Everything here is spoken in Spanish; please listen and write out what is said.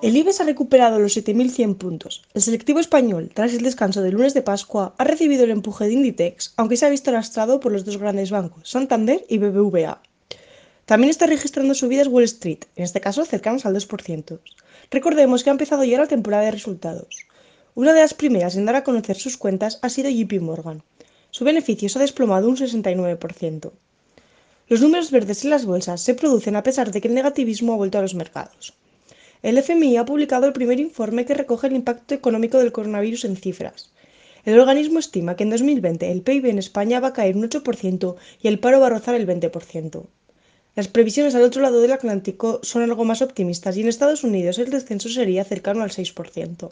El IBEX ha recuperado los 7.100 puntos. El selectivo español, tras el descanso del lunes de Pascua, ha recibido el empuje de Inditex, aunque se ha visto arrastrado por los dos grandes bancos, Santander y BBVA. También está registrando subidas Wall Street, en este caso cercanos al 2%. Recordemos que ha empezado ya la temporada de resultados. Una de las primeras en dar a conocer sus cuentas ha sido JP Morgan. Su beneficio se ha desplomado un 69%. Los números verdes en las bolsas se producen a pesar de que el negativismo ha vuelto a los mercados el FMI ha publicado el primer informe que recoge el impacto económico del coronavirus en cifras. El organismo estima que en 2020 el PIB en España va a caer un 8% y el paro va a rozar el 20%. Las previsiones al otro lado del Atlántico son algo más optimistas y en Estados Unidos el descenso sería cercano al 6%.